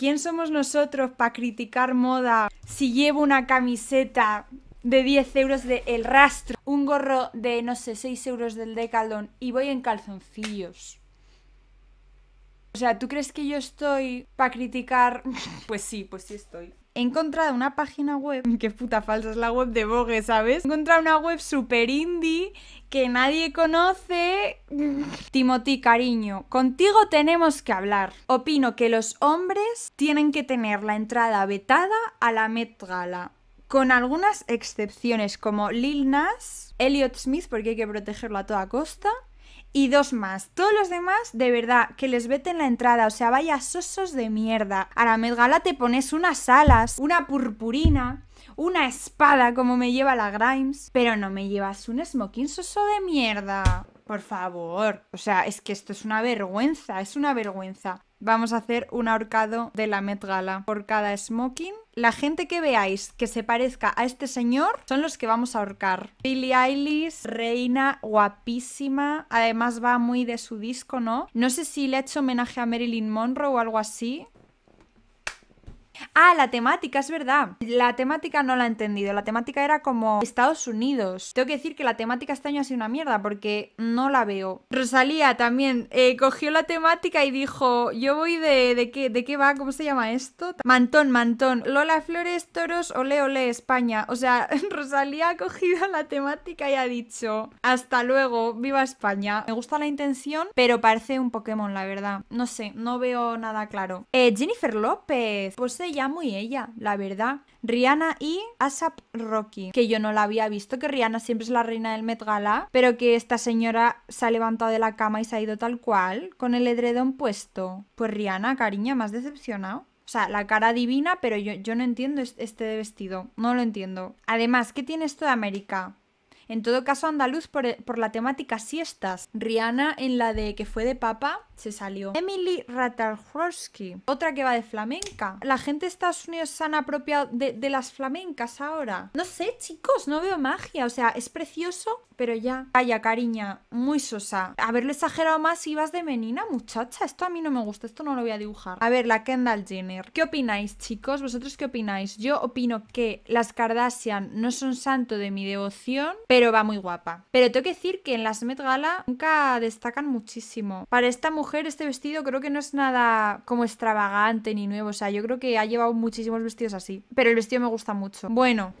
¿Quién somos nosotros para criticar moda si llevo una camiseta de 10 euros de El Rastro, un gorro de, no sé, 6 euros del Decalón y voy en calzoncillos? O sea, ¿tú crees que yo estoy para criticar? pues sí, pues sí estoy. He encontrado una página web, qué puta falsa es la web de Vogue, ¿sabes? He encontrado una web super indie que nadie conoce. Timothy, cariño, contigo tenemos que hablar. Opino que los hombres tienen que tener la entrada vetada a la Met Gala. Con algunas excepciones como Lil Nas, Elliot Smith, porque hay que protegerlo a toda costa, y dos más. Todos los demás, de verdad, que les veten la entrada. O sea, vaya sosos de mierda. A la Medgala te pones unas alas, una purpurina, una espada como me lleva la Grimes. Pero no me llevas un smoking soso de mierda. Por favor. O sea, es que esto es una vergüenza, es una vergüenza vamos a hacer un ahorcado de la Met Gala por cada smoking. La gente que veáis que se parezca a este señor son los que vamos a ahorcar. Billie Eilish, reina guapísima, además va muy de su disco, ¿no? No sé si le ha hecho homenaje a Marilyn Monroe o algo así. Ah, la temática, es verdad. La temática no la he entendido. La temática era como Estados Unidos. Tengo que decir que la temática este año ha sido una mierda porque no la veo. Rosalía también eh, cogió la temática y dijo, yo voy de, de, qué, de qué va, ¿cómo se llama esto? Mantón, mantón. Lola Flores, toros, ole, ole, España. O sea, Rosalía ha cogido la temática y ha dicho, hasta luego, viva España. Me gusta la intención, pero parece un Pokémon, la verdad. No sé, no veo nada claro. Eh, Jennifer López, pues ella muy ella, la verdad. Rihanna y ASAP Rocky, que yo no la había visto, que Rihanna siempre es la reina del Met Gala, pero que esta señora se ha levantado de la cama y se ha ido tal cual, con el edredón puesto. Pues Rihanna, cariña, más decepcionado. O sea, la cara divina, pero yo, yo no entiendo este vestido. No lo entiendo. Además, ¿qué tiene esto de América? En todo caso, andaluz por, por la temática siestas. Rihanna en la de que fue de papa se salió. Emily Ratajkowski, otra que va de flamenca. La gente de Estados Unidos se han apropiado de, las flamencas ahora. No sé, chicos, no veo magia. O sea, es precioso, pero ya. Vaya, cariña, muy sosa. Haberlo exagerado más si vas de menina, muchacha. Esto a mí no me gusta, esto no lo voy a dibujar. A ver, la Kendall Jenner. ¿Qué opináis, chicos? ¿Vosotros qué opináis? Yo opino que las Kardashian no son santo de mi devoción, pero va muy guapa. Pero tengo que decir que en las Met Gala nunca destacan muchísimo. Para esta mujer este vestido creo que no es nada como extravagante ni nuevo. O sea, yo creo que ha llevado muchísimos vestidos así. Pero el vestido me gusta mucho. Bueno,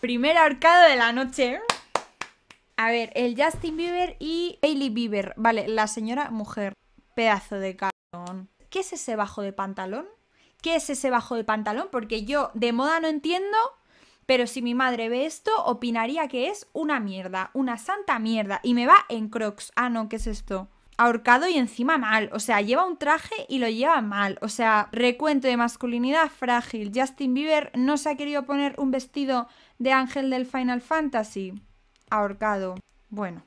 primer ahorcado de la noche. A ver, el Justin Bieber y Hailey Bieber. Vale, la señora mujer. Pedazo de cartón ¿Qué es ese bajo de pantalón? ¿Qué es ese bajo de pantalón? Porque yo de moda no entiendo, pero si mi madre ve esto, opinaría que es una mierda, una santa mierda. Y me va en crocs. Ah, no, ¿qué es esto? ahorcado y encima mal. O sea, lleva un traje y lo lleva mal. O sea, recuento de masculinidad frágil. Justin Bieber no se ha querido poner un vestido de ángel del Final Fantasy. Ahorcado. Bueno.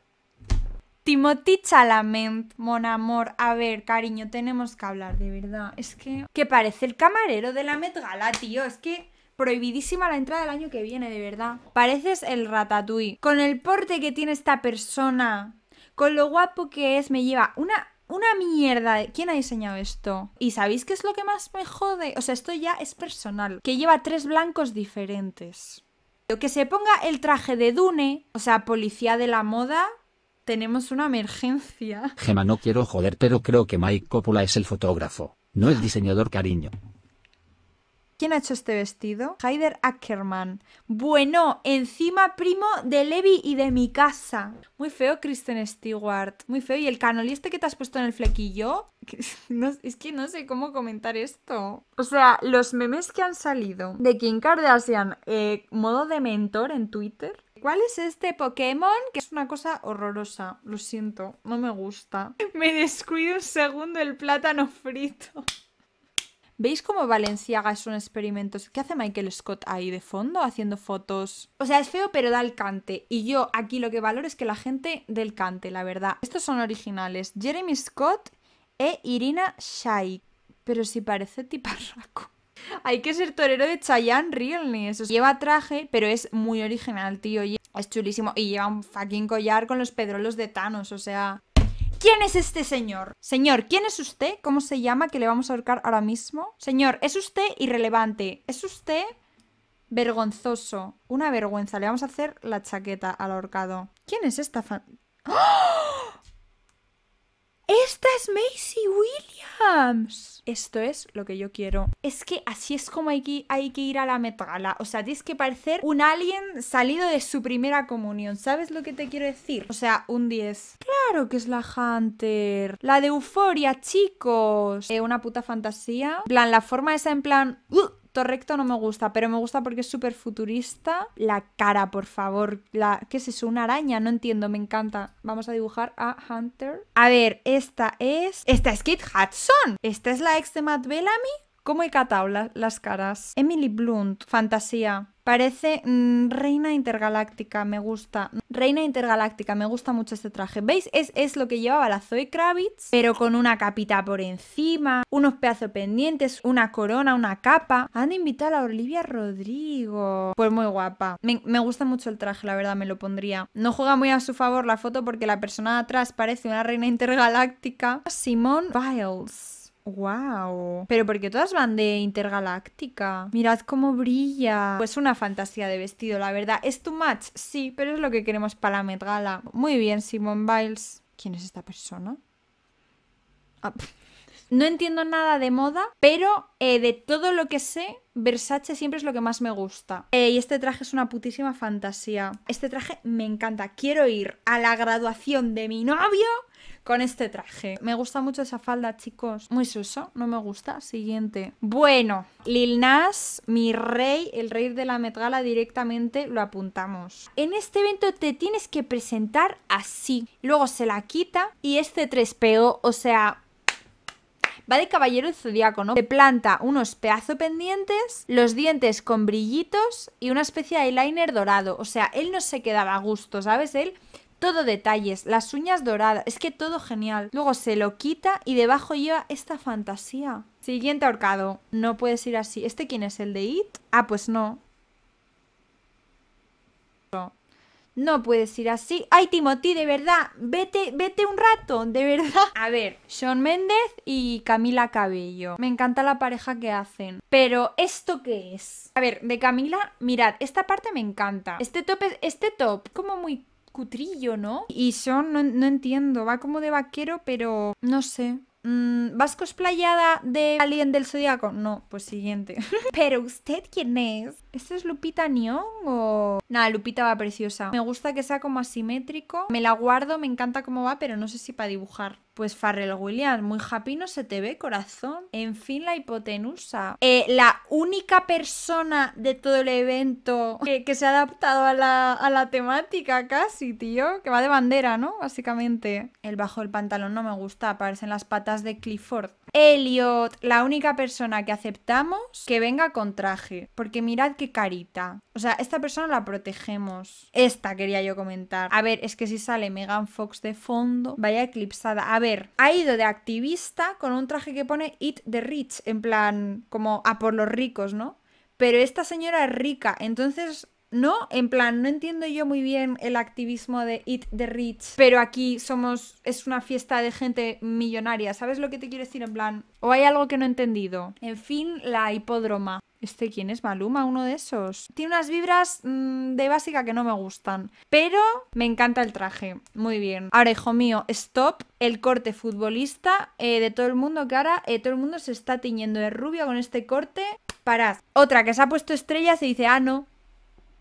Timothy Chalamet, mon amor. A ver, cariño, tenemos que hablar, de verdad. Es que... Que parece el camarero de la Met Gala, tío. Es que prohibidísima la entrada del año que viene, de verdad. Pareces el ratatouille. Con el porte que tiene esta persona con lo guapo que es, me lleva una, una mierda. ¿Quién ha diseñado esto? ¿Y sabéis qué es lo que más me jode? O sea, esto ya es personal. Que lleva tres blancos diferentes. Que se ponga el traje de Dune, o sea, policía de la moda, tenemos una emergencia. Gema, no quiero joder, pero creo que Mike Coppola es el fotógrafo, no el diseñador, cariño. ¿Quién ha hecho este vestido? Heider Ackerman. Bueno, encima primo de Levi y de mi casa. Muy feo Kristen Stewart. Muy feo. ¿Y el canoli este que te has puesto en el flequillo? es que no sé cómo comentar esto. O sea, los memes que han salido de Kim Kardashian, eh, modo de mentor en Twitter. ¿Cuál es este Pokémon? Que es una cosa horrorosa. Lo siento, no me gusta. Me descuido un segundo el plátano frito. ¿Veis cómo Valenciaga un experimento? ¿Qué hace Michael Scott ahí de fondo haciendo fotos? O sea, es feo, pero da el cante. Y yo aquí lo que valoro es que la gente del cante, la verdad. Estos son originales. Jeremy Scott e Irina Shayk. Pero si parece tiparraco. Hay que ser torero de Chayanne realmente. lleva traje, pero es muy original, tío. Es chulísimo. Y lleva un fucking collar con los pedrolos de Thanos, o sea... ¿Quién es este señor? Señor, ¿quién es usted? ¿Cómo se llama? Que le vamos a ahorcar ahora mismo. Señor, es usted irrelevante. Es usted vergonzoso. Una vergüenza. Le vamos a hacer la chaqueta al ahorcado. ¿Quién es esta fan? ¡Oh! ¡Esta es Macy Williams! Esto es lo que yo quiero. Es que así es como hay que, hay que ir a la metralla. O sea, tienes que parecer un alien salido de su primera comunión. ¿Sabes lo que te quiero decir? O sea, un 10. Claro que es la Hunter. La de Euforia, chicos. Eh, una puta fantasía. En plan, la forma esa en plan... ¡uh! recto, no me gusta, pero me gusta porque es súper futurista. La cara, por favor. La... ¿Qué es eso? Una araña, no entiendo, me encanta. Vamos a dibujar a Hunter. A ver, esta es... Esta es Kit Hudson. Esta es la ex de Matt Bellamy. ¿Cómo he catado las caras? Emily Blunt, fantasía. Parece mm, reina intergaláctica, me gusta. Reina intergaláctica, me gusta mucho este traje. ¿Veis? Es, lo que llevaba la Zoe Kravitz, pero con una capita por encima, unos pedazos pendientes, una corona, una capa. Han invitado a Olivia Rodrigo. Pues muy guapa. Me, me gusta mucho el traje, la verdad, me lo pondría. No juega muy a su favor la foto porque la persona de atrás parece una reina intergaláctica. Simone Biles. ¡Wow! Pero porque todas van de intergaláctica. Mirad cómo brilla. Pues una fantasía de vestido, la verdad. ¿Es tu match Sí, pero es lo que queremos para la Met Muy bien, simon Biles. ¿Quién es esta persona? Ah, no entiendo nada de moda, pero eh, de todo lo que sé, Versace siempre es lo que más me gusta. Eh, y este traje es una putísima fantasía. Este traje me encanta. Quiero ir a la graduación de mi novio con este traje. Me gusta mucho esa falda, chicos. Muy suso, no me gusta. Siguiente. Bueno, Lil Nas, mi rey, el rey de la metgala directamente lo apuntamos. En este evento te tienes que presentar así. Luego se la quita y este trespeo, o sea, va de caballero zodiaco, ¿no? Te planta unos pedazos pendientes, los dientes con brillitos y una especie de eyeliner dorado. O sea, él no se quedaba a gusto, ¿sabes? Él todo detalles, las uñas doradas, es que todo genial. Luego se lo quita y debajo lleva esta fantasía. Siguiente ahorcado, no puedes ir así. ¿Este quién es? ¿El de It? Ah, pues no. No puedes ir así. Ay, Timothy, de verdad, vete, vete un rato, de verdad. A ver, Sean Méndez y Camila Cabello. Me encanta la pareja que hacen. Pero, ¿esto qué es? A ver, de Camila, mirad, esta parte me encanta. Este top es, este top, como muy cutrillo, ¿no? Y son... no, entiendo, va como de vaquero, pero no sé. Mm, ¿Vas cosplayada de alguien del zodiaco? No, pues siguiente. Pero usted quién es? ¿Esto es Lupita Neon o...? Nada, Lupita va preciosa. Me gusta que sea como asimétrico. Me la guardo, me encanta cómo va, pero no sé si para dibujar. Pues Farrell Williams, muy happy se te ve, corazón. En fin, la hipotenusa. Eh, la única persona de todo el evento que, se ha adaptado a la, a la, temática casi, tío. Que va de bandera, ¿no? Básicamente. El bajo del pantalón no me gusta, aparecen las patas de Clifford. Elliot, la única persona que aceptamos que venga con traje. Porque mirad que carita. O sea, esta persona la protegemos. Esta quería yo comentar. A ver, es que si sale Megan Fox de fondo, vaya eclipsada. A ver, ha ido de activista con un traje que pone Eat the Rich, en plan, como a por los ricos, ¿no? Pero esta señora es rica, entonces ¿no? En plan, no entiendo yo muy bien el activismo de Eat the Rich, pero aquí somos, es una fiesta de gente millonaria, ¿sabes lo que te quiero decir? En plan, o hay algo que no he entendido. En fin, la hipódroma. ¿Este quién es? Maluma, uno de esos. Tiene unas vibras mm, de básica que no me gustan. Pero me encanta el traje. Muy bien. Ahora, hijo mío, stop. El corte futbolista eh, de todo el mundo cara. Eh, todo el mundo se está tiñendo de rubio con este corte. Parad. Otra que se ha puesto estrella, se dice, ah, no,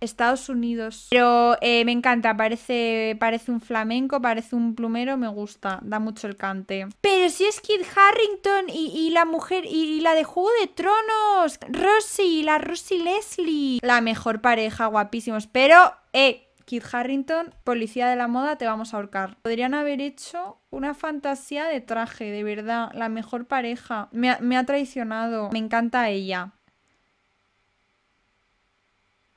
Estados Unidos. Pero eh, me encanta, parece, parece un flamenco, parece un plumero, me gusta, da mucho el cante. Pero si es Kid Harrington y, la mujer, y, la de Juego de Tronos, Rosie, la Rosy Leslie. La mejor pareja, guapísimos. Pero, eh, Kid Harrington, policía de la moda, te vamos a ahorcar. Podrían haber hecho una fantasía de traje, de verdad, la mejor pareja. Me me ha traicionado, me encanta ella.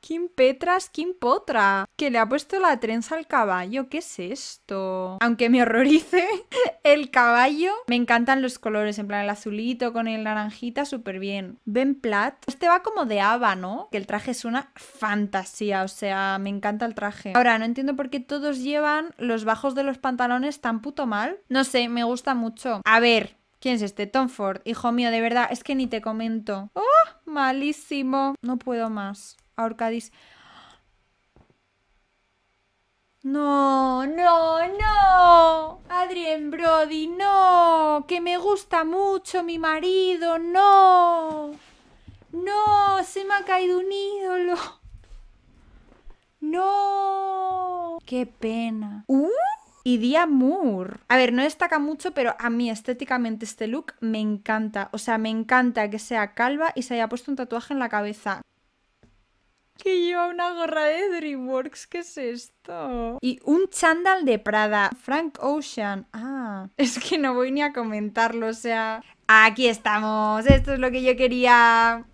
Kim Petras, Kim Potra, que le ha puesto la trenza al caballo. ¿Qué es esto? Aunque me horrorice el caballo, me encantan los colores, en plan el azulito con el naranjita, súper bien. Ben Platt, este va como de haba, ¿no? Que el traje es una fantasía, o sea, me encanta el traje. Ahora, no entiendo por qué todos llevan los bajos de los pantalones tan puto mal. No sé, me gusta mucho. A ver, ¿Quién es este? Tom Ford. Hijo mío, de verdad, es que ni te comento. ¡Oh! Malísimo. No puedo más ahorcadís. No, no, no. Adrien Brody, no. Que me gusta mucho mi marido, no. No, se me ha caído un ídolo. No. Qué pena. Uh, y Día Moore. A ver, no destaca mucho, pero a mí estéticamente este look me encanta. O sea, me encanta que sea calva y se haya puesto un tatuaje en la cabeza que lleva una gorra de DreamWorks, ¿qué es esto? Y un chándal de Prada, Frank Ocean. Ah, es que no voy ni a comentarlo, o sea... Aquí estamos, esto es lo que yo quería.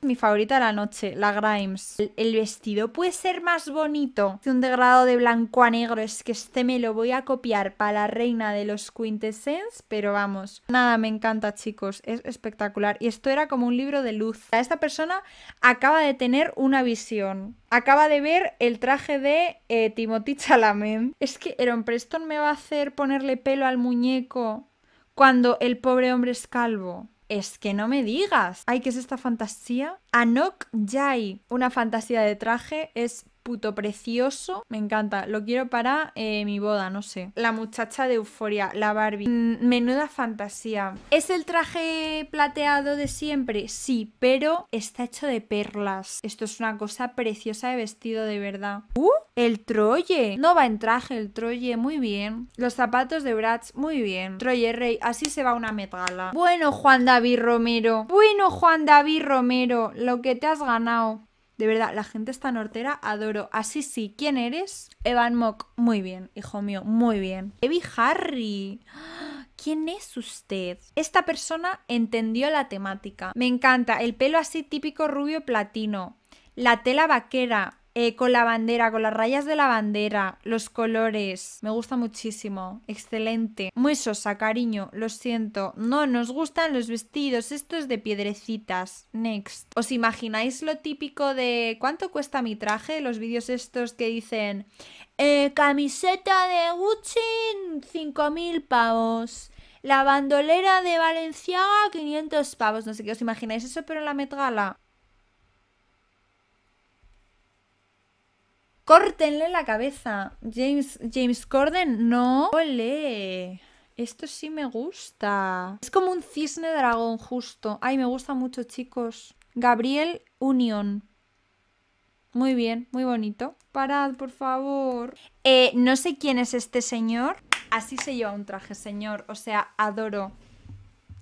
Mi favorita de la noche, la Grimes. El, vestido puede ser más bonito. Un degrado de blanco a negro. Es que este me lo voy a copiar para la reina de los Quintessence. Pero vamos. Nada, me encanta, chicos. Es espectacular. Y esto era como un libro de luz. Esta persona acaba de tener una visión. Acaba de ver el traje de eh, Timothy Chalamet. Es que Aaron Preston me va a hacer ponerle pelo al muñeco cuando el pobre hombre es calvo es que no me digas. Ay, ¿qué es esta fantasía? Anok Jai, una fantasía de traje, es puto precioso. Me encanta. Lo quiero para eh, mi boda, no sé. La muchacha de euforia, la Barbie. Mm, menuda fantasía. ¿Es el traje plateado de siempre? Sí, pero está hecho de perlas. Esto es una cosa preciosa de vestido, de verdad. ¡Uh! El troye. No va en traje el troye, muy bien. Los zapatos de Bratz, muy bien. Troye Rey, así se va una metgala. Bueno, Juan David Romero. Bueno, Juan David Romero, lo que te has ganado. De verdad, la gente está nortera, adoro. Así sí, ¿quién eres? Evan Mock, muy bien, hijo mío, muy bien. Evie Harry. ¿Quién es usted? Esta persona entendió la temática. Me encanta, el pelo así típico rubio platino, la tela vaquera, eh, con la bandera, con las rayas de la bandera, los colores. Me gusta muchísimo. Excelente. Muy sosa, cariño. Lo siento. No nos gustan los vestidos. estos de piedrecitas. Next. ¿Os imagináis lo típico de cuánto cuesta mi traje? Los vídeos estos que dicen eh, camiseta de Gucci, 5.000 pavos. La bandolera de Valenciaga, 500 pavos. No sé qué os imagináis eso, pero en la Met ¡Córtenle la cabeza! James, James Corden, no. ¡Ole! Esto sí me gusta. Es como un cisne dragón justo. Ay, me gusta mucho, chicos. Gabriel Unión. Muy bien, muy bonito. Parad, por favor. Eh, no sé quién es este señor. Así se lleva un traje, señor. O sea, adoro.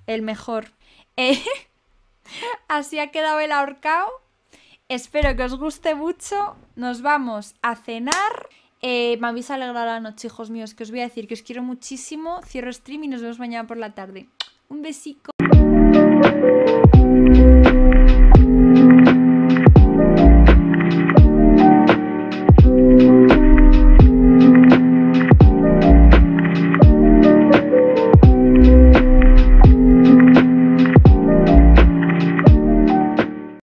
El mejor. Eh, así ha quedado el ahorcado. Espero que os guste mucho. Nos vamos a cenar. Eh, me habéis alegrado la noche, hijos míos, que os voy a decir que os quiero muchísimo. Cierro stream y nos vemos mañana por la tarde. Un besico.